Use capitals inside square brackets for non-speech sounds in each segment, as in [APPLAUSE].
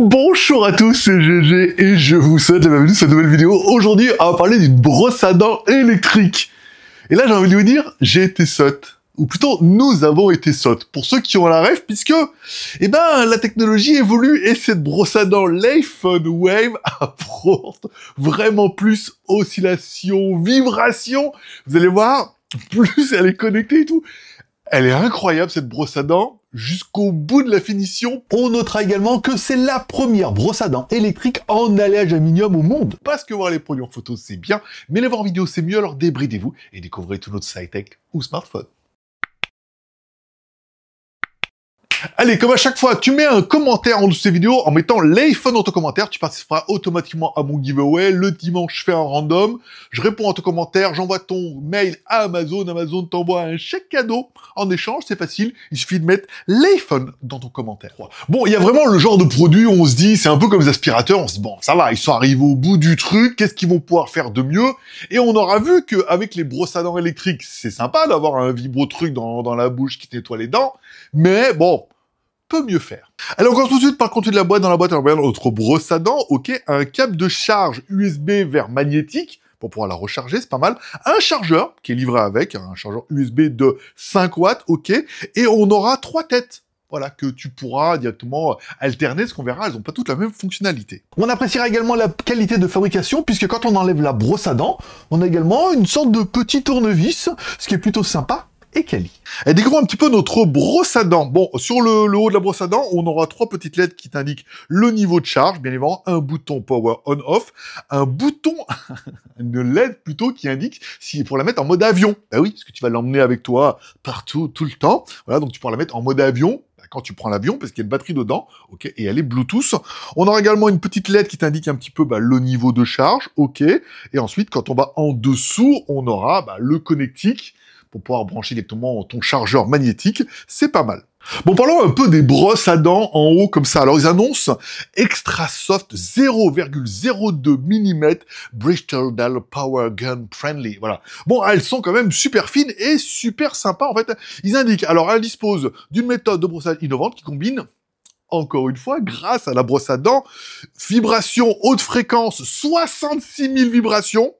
Bonjour à tous, c'est GG et je vous souhaite la bienvenue sur cette nouvelle vidéo. Aujourd'hui, on va parler d'une brosse à dents électrique. Et là, j'ai envie de vous dire, j'ai été sotte. Ou plutôt, nous avons été sotte. Pour ceux qui ont la rêve, puisque, eh ben, la technologie évolue et cette brosse à dents l'iPhone Wave [LAUGHS] apporte vraiment plus oscillation, vibration. Vous allez voir, [LAUGHS] plus elle est connectée et tout. Elle est incroyable, cette brosse à dents jusqu'au bout de la finition. On notera également que c'est la première brosse à dents électrique en alliage aluminium au monde. Parce que voir les produits en photo, c'est bien, mais les voir en vidéo, c'est mieux, alors débridez-vous et découvrez tout notre sci-tech ou smartphone. Allez, comme à chaque fois, tu mets un commentaire en dessous de ces vidéos en mettant l'iPhone dans ton commentaire. Tu participeras automatiquement à mon giveaway. Le dimanche, je fais un random. Je réponds à ton commentaire. J'envoie ton mail à Amazon. Amazon t'envoie un chèque cadeau en échange. C'est facile. Il suffit de mettre l'iPhone dans ton commentaire. Bon, il y a vraiment le genre de produit où on se dit, c'est un peu comme les aspirateurs. On se dit, bon, ça va, ils sont arrivés au bout du truc. Qu'est-ce qu'ils vont pouvoir faire de mieux? Et on aura vu qu'avec les brosses à dents électriques, c'est sympa d'avoir un vibro truc dans, la bouche qui nettoie les dents. Mais bon, peut mieux faire. Alors, on commence tout de suite par le contenu de la boîte. Dans la boîte, on regarde notre brosse à dents, ok, un câble de charge USB vers magnétique, pour pouvoir la recharger, c'est pas mal. Un chargeur qui est livré avec, un chargeur USB de 5 watts, ok. Et on aura trois têtes. Voilà, que tu pourras directement alterner, ce qu'on verra, elles n'ont pas toutes la même fonctionnalité. On appréciera également la qualité de fabrication, puisque quand on enlève la brosse à dents, on a également une sorte de petit tournevis, ce qui est plutôt sympa, et Kelly. Elle eh, découvre un petit peu notre brosse à dents. Bon, sur le, haut de la brosse à dents, on aura trois petites lettres qui t'indiquent le niveau de charge, bien évidemment, un bouton power on-off, un bouton, [LAUGHS] une LED plutôt, qui indique si pour la mettre en mode avion. Bah oui, parce que tu vas l'emmener avec toi partout, tout le temps. Voilà, donc tu pourras la mettre en mode avion quand tu prends l'avion, parce qu'il y a une batterie dedans, ok, et elle est Bluetooth. On aura également une petite LED qui t'indique un petit peu bah, le niveau de charge, ok, et ensuite quand on va en dessous, on aura bah, le connectique pour pouvoir brancher directement ton chargeur magnétique, c'est pas mal. Bon, parlons un peu des brosses à dents en haut comme ça. Alors, ils annoncent Extra Soft 0,02 mm Bristol Dell Power Gun Friendly. Voilà. Bon, elles sont quand même super fines et super sympas. En fait, ils indiquent. Alors, elles disposent d'une méthode de brossage innovante qui combine encore une fois, grâce à la brosse à dents, vibrations haute fréquence, 66 000 vibrations,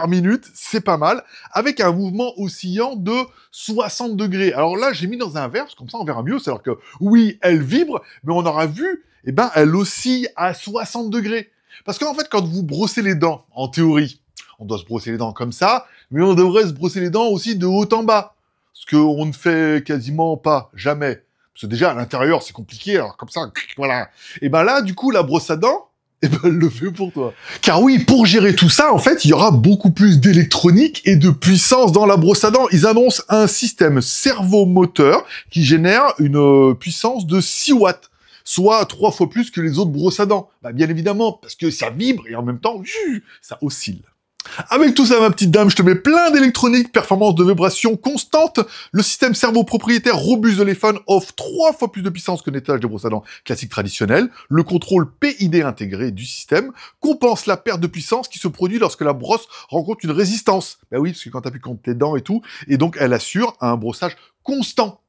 par minute, c'est pas mal, avec un mouvement oscillant de 60 degrés. Alors là, j'ai mis dans un verre, comme ça on verra mieux, c'est-à-dire que oui, elle vibre, mais on aura vu, et eh ben, elle oscille à 60 degrés. Parce qu'en fait, quand vous brossez les dents, en théorie, on doit se brosser les dents comme ça, mais on devrait se brosser les dents aussi de haut en bas. Ce qu'on ne fait quasiment pas, jamais. Parce déjà, à l'intérieur, c'est compliqué, alors comme ça, voilà. Et eh ben là, du coup, la brosse à dents, et eh ben, le fait pour toi. Car oui, pour gérer tout ça, en fait, il y aura beaucoup plus d'électronique et de puissance dans la brosse à dents. Ils annoncent un système cerveau-moteur qui génère une euh, puissance de 6 watts soit trois fois plus que les autres brosses à dents. Bah, bien évidemment, parce que ça vibre et en même temps, ça oscille. Avec tout ça, ma petite dame, je te mets plein d'électronique, performance de vibration constante, le système cerveau propriétaire robuste de l'iPhone offre trois fois plus de puissance que l'étage de brosse à dents classique traditionnel, le contrôle PID intégré du système compense la perte de puissance qui se produit lorsque la brosse rencontre une résistance. Ben oui, parce que quand t'appuies contre tes dents et tout, et donc elle assure un brossage constant.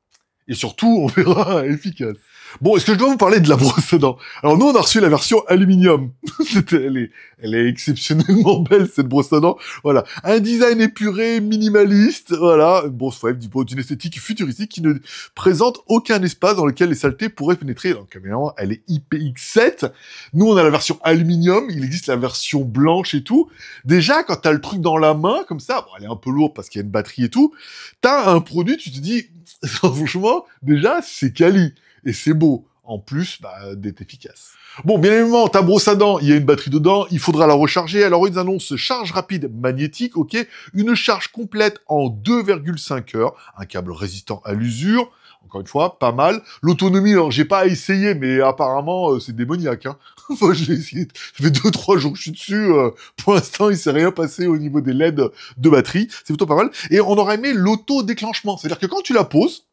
Et surtout, on verra, [LAUGHS] efficace. Bon, est-ce que je dois vous parler de la brosse à dents Alors nous, on a reçu la version aluminium. [LAUGHS] elle, est, elle est exceptionnellement [LAUGHS] belle, cette brosse à dents. Voilà, un design épuré, minimaliste, voilà, Bon, brosse une d'une esthétique futuristique qui ne présente aucun espace dans lequel les saletés pourraient pénétrer. Donc évidemment, elle est IPX7. Nous, on a la version aluminium, il existe la version blanche et tout. Déjà, quand t'as le truc dans la main, comme ça, bon, elle est un peu lourde parce qu'il y a une batterie et tout, t'as un produit, tu te dis, [LAUGHS] franchement, déjà, c'est quali. Et c'est beau. En plus, bah, d'être efficace. Bon, bien évidemment, ta brosse à dents, il y a une batterie dedans, il faudra la recharger. Alors, ils annoncent charge rapide magnétique, ok Une charge complète en 2,5 heures. Un câble résistant à l'usure encore une fois, pas mal. L'autonomie, alors j'ai pas essayé, mais apparemment euh, c'est démoniaque. Hein. [LAUGHS] enfin, j'ai essayé, ça fait deux trois jours que je suis dessus. Euh. pour l'instant, il s'est rien passé au niveau des LED de batterie. C'est plutôt pas mal. Et on aurait aimé l'auto déclenchement, c'est-à-dire que quand tu la poses,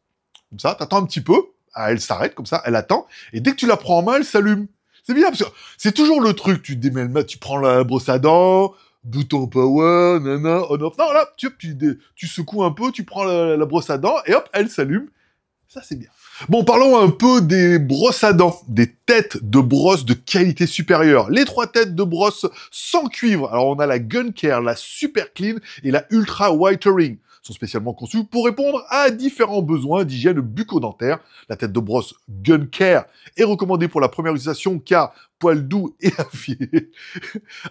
comme ça, t'attends un petit peu, ah, elle s'arrête comme ça, elle attend, et dès que tu la prends en main, elle s'allume. C'est bien, parce que c'est toujours le truc, tu démêles, tu prends la brosse à dents, bouton power, nana, on off. Non, là, tu, tu, tu, secoues un peu, tu prends la, brosse à dents, et hop, elle s'allume. Ça, c'est bien. Bon, parlons un peu des brosses à dents, des têtes de brosse de qualité supérieure. Les trois têtes de brosse sans cuivre. Alors, on a la Gun Care, la Super Clean et la Ultra Whitering sont spécialement conçus pour répondre à différents besoins d'hygiène bucco-dentaire. La tête de brosse Gun Care est recommandée pour la première utilisation car poils doux et [LAUGHS] affilé,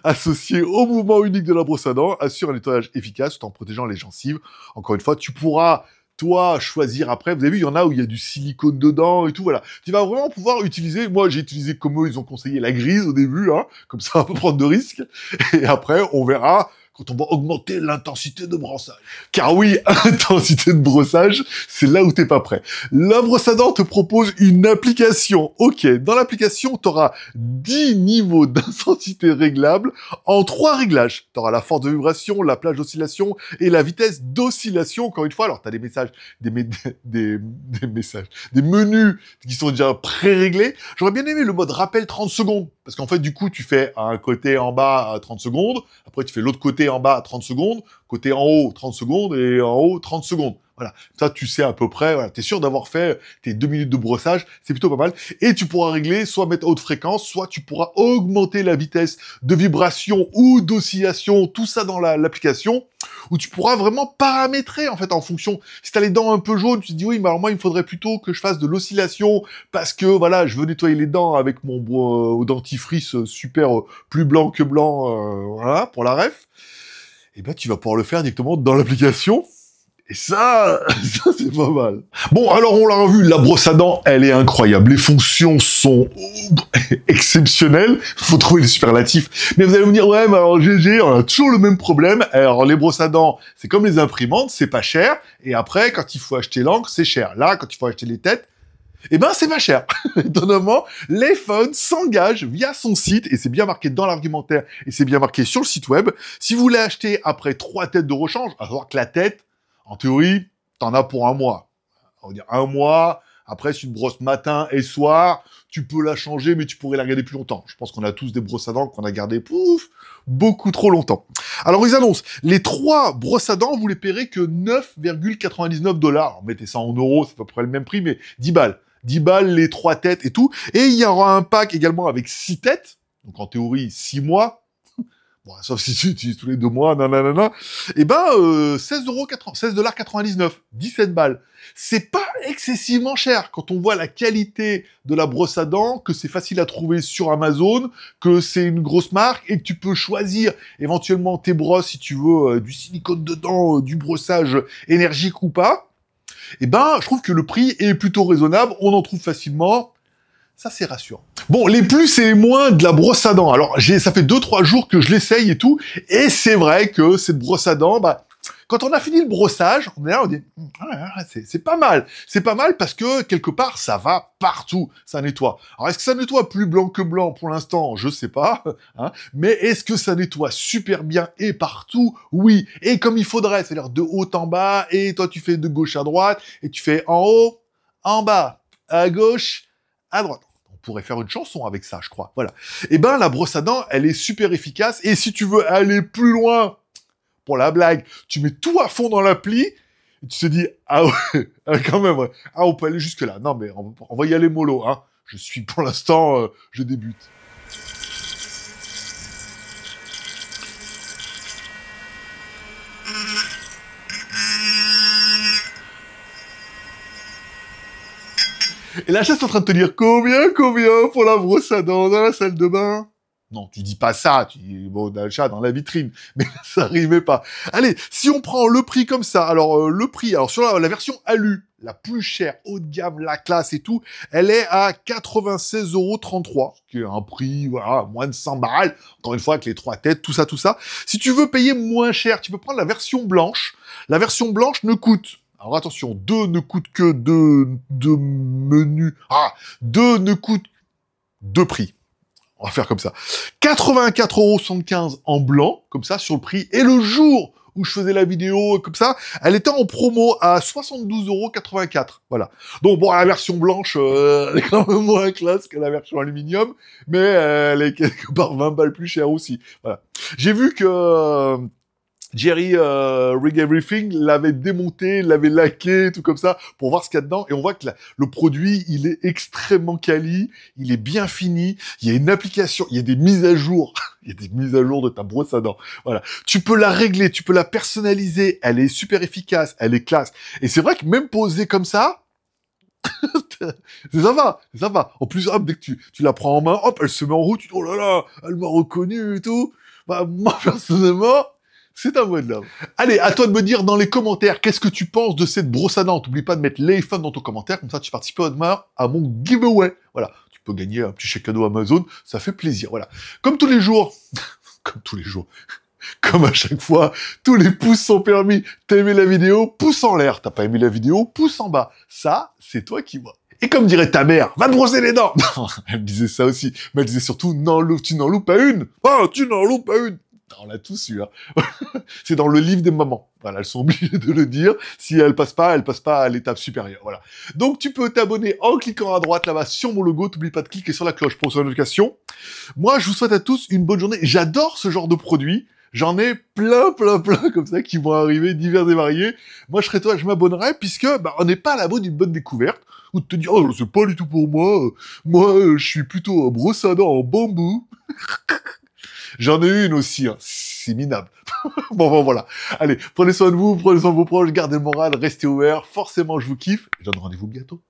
associé au mouvement unique de la brosse à dents, assure un nettoyage efficace tout en protégeant les gencives. Encore une fois, tu pourras toi choisir après. Vous avez vu, il y en a où il y a du silicone dedans et tout, voilà. Tu vas vraiment pouvoir utiliser, moi j'ai utilisé comme eux, ils ont conseillé la grise au début, hein, comme ça on peut prendre de risques. Et après, on verra quand on va augmenter l'intensité de brossage. Car oui, [LAUGHS] intensité de brossage, c'est là où t'es pas prêt. dents te propose une application. Ok, dans l'application, tu auras 10 niveaux d'intensité réglables en trois réglages. auras la force de vibration, la plage d'oscillation et la vitesse d'oscillation. Encore une fois, alors as des messages, des, des, des messages, des menus qui sont déjà pré-réglés. J'aurais bien aimé le mode rappel 30 secondes parce qu'en fait, du coup, tu fais un côté en bas à 30 secondes, après tu fais l'autre côté en bas à 30 secondes, côté en haut 30 secondes et en haut 30 secondes. Voilà. Ça, tu sais à peu près, voilà. T'es sûr d'avoir fait tes deux minutes de brossage. C'est plutôt pas mal. Et tu pourras régler, soit mettre haute fréquence, soit tu pourras augmenter la vitesse de vibration ou d'oscillation, tout ça dans l'application, où tu pourras vraiment paramétrer, en fait, en fonction. Si t'as les dents un peu jaunes, tu te dis, oui, mais moi, il faudrait plutôt que je fasse de l'oscillation parce que, voilà, je veux nettoyer les dents avec mon euh, dentifrice euh, super euh, plus blanc que blanc, voilà, pour la ref. Et eh ben, tu vas pouvoir le faire directement dans l'application et ça, [LAUGHS] ça c'est pas mal. Bon, alors on l'a revu, la brosse à dents, elle est incroyable. Les fonctions sont [LAUGHS] exceptionnelles. Faut trouver le superlatif. Mais vous allez me dire, ouais, mais alors GG, on a toujours le même problème. Alors les brosses à dents, c'est comme les imprimantes, c'est pas cher. Et après, quand il faut acheter l'encre, c'est cher. Là, quand il faut acheter les têtes, eh ben c'est pas cher. [LAUGHS] Étonnamment, l'iPhone s'engage via son site, et c'est bien marqué dans l'argumentaire, et c'est bien marqué sur le site web, si vous voulez acheter après trois têtes de rechange, alors que la tête, en théorie, t'en as pour un mois. On va dire un mois. Après, si tu te matin et soir, tu peux la changer, mais tu pourrais la garder plus longtemps. Je pense qu'on a tous des brosses à dents qu'on a gardées, pouf, beaucoup trop longtemps. Alors, ils annoncent, les trois brosses à dents, vous les paierez que 9,99 dollars. Mettez ça en euros, c'est à peu près le même prix, mais 10 balles. 10 balles, les trois têtes et tout. Et il y aura un pack également avec 6 têtes. Donc, en théorie, 6 mois. Bon, sauf si tu utilises tous les deux mois, nanana. Eh ben, 16 euh, euros 16 dollars 99, 17 balles. C'est pas excessivement cher quand on voit la qualité de la brosse à dents, que c'est facile à trouver sur Amazon, que c'est une grosse marque et que tu peux choisir éventuellement tes brosses si tu veux euh, du silicone dedans, euh, du brossage énergique ou pas. et eh ben, je trouve que le prix est plutôt raisonnable, on en trouve facilement. Ça, c'est rassurant. Bon, les plus et les moins de la brosse à dents. Alors, ça fait 2-3 jours que je l'essaye et tout, et c'est vrai que cette brosse à dents, bah, quand on a fini le brossage, on est là, on dit, ah, ah, c'est pas mal. C'est pas mal parce que, quelque part, ça va partout. Ça nettoie. Alors, est-ce que ça nettoie plus blanc que blanc pour l'instant Je sais pas. [LAUGHS] Hein, mais est-ce que ça nettoie super bien et partout Oui. Et comme il faudrait, c'est-à-dire de haut en bas, et toi, tu fais de gauche à droite, et tu fais en haut, en bas, à gauche, à droite pourrait faire une chanson avec ça, je crois. Voilà. Et eh ben, la brosse à dents, elle est super efficace. Et si tu veux aller plus loin, pour la blague, tu mets tout à fond dans l'appli, tu te dis, ah ouais, [LAUGHS] ah, quand même, ah, on peut aller jusque là. Non, mais on, va y aller mollo, hein. Je suis, pour l'instant, euh, je débute. Et la chasse est en train de te dire combien, combien pour la brosse à dents dans la salle de bain. Non, tu dis pas ça, tu dis, bon, on chat dans la vitrine, [LAUGHS] mais ça n'arrivait pas. Allez, si on prend le prix comme ça, alors euh, le prix, alors sur la, la, version ALU, la plus chère, haut de gamme, la classe et tout, elle est à 96,33€, ce qui est un prix, voilà, moins de 100 balles, encore une fois, avec les trois têtes, tout ça, tout ça. Si tu veux payer moins cher, tu peux prendre la version blanche. La version blanche ne coûte alors attention, deux ne coûtent que deux, menus. Ah, deux ne coûtent deux prix. On va faire comme ça. 84,75€ en blanc, comme ça, sur le prix. Et le jour où je faisais la vidéo, comme ça, elle était en promo à 72,84€. Voilà. Donc bon, la version blanche, euh, elle est quand même moins classe que la version aluminium, mais elle est quelque part 20 balles plus chère aussi. Voilà. J'ai vu que... Euh, Jerry euh, Rig Everything l'avait démonté, l'avait laqué, tout comme ça, pour voir ce qu'il y a dedans. Et on voit que le produit, il est extrêmement quali, il est bien fini, il y a une application, il y a des mises à jour, [LAUGHS] il y a des mises à jour de ta brosse à dents. Voilà. Tu peux la régler, tu peux la personnaliser, elle est super efficace, elle est classe. Et c'est vrai que même posée comme ça, [LAUGHS] ça va, ça va. En plus, hop, dès que tu, tu la prends en main, hop, elle se met en route, tu dis, oh là là, elle m'a reconnu et tout. Bah, moi, [LAUGHS] personnellement, c'est un de l'homme. Allez, à toi de me dire dans les commentaires, qu'est-ce que tu penses de cette brosse à dents pas de mettre l'iPhone dans ton commentaire, comme ça tu participes à mon giveaway. Voilà, tu peux gagner un petit chèque cadeau Amazon, ça fait plaisir. Voilà. Comme tous les jours, [LAUGHS] comme tous les jours, [LAUGHS] comme à chaque fois, tous les pouces sont permis. T'as aimé la vidéo, pouce en l'air. T'as pas aimé la vidéo, pouce en bas. Ça, c'est toi qui vois. Et comme dirait ta mère, va te brosser les dents. [LAUGHS] elle disait ça aussi, mais elle disait surtout, non tu n'en loupes pas une. Ah, tu n'en loupes pas une on l'a tous eu. Hein. [LAUGHS] c'est dans le livre des mamans. Voilà, elles sont obligées de le dire. Si elles passe pas, elles passe pas à l'étape supérieure. Voilà. Donc tu peux t'abonner en cliquant à droite là-bas sur mon logo. T'oublie pas de cliquer sur la cloche pour recevoir une notification. Moi, je vous souhaite à tous une bonne journée. J'adore ce genre de produit. J'en ai plein, plein, plein comme ça qui vont arriver divers et variés. Moi, je serais toi, je m'abonnerais puisque bah, on n'est pas à la mode d'une bonne découverte ou de te dire oh c'est pas du tout pour moi. Moi, je suis plutôt un brossadant, en bambou. [LAUGHS] J'en ai une aussi, hein. c'est minable. [LAUGHS] bon, bon, voilà. Allez, prenez soin de vous, prenez soin de vos proches, gardez le moral, restez ouverts. Forcément, je vous kiffe. Je donne rendez-vous bientôt.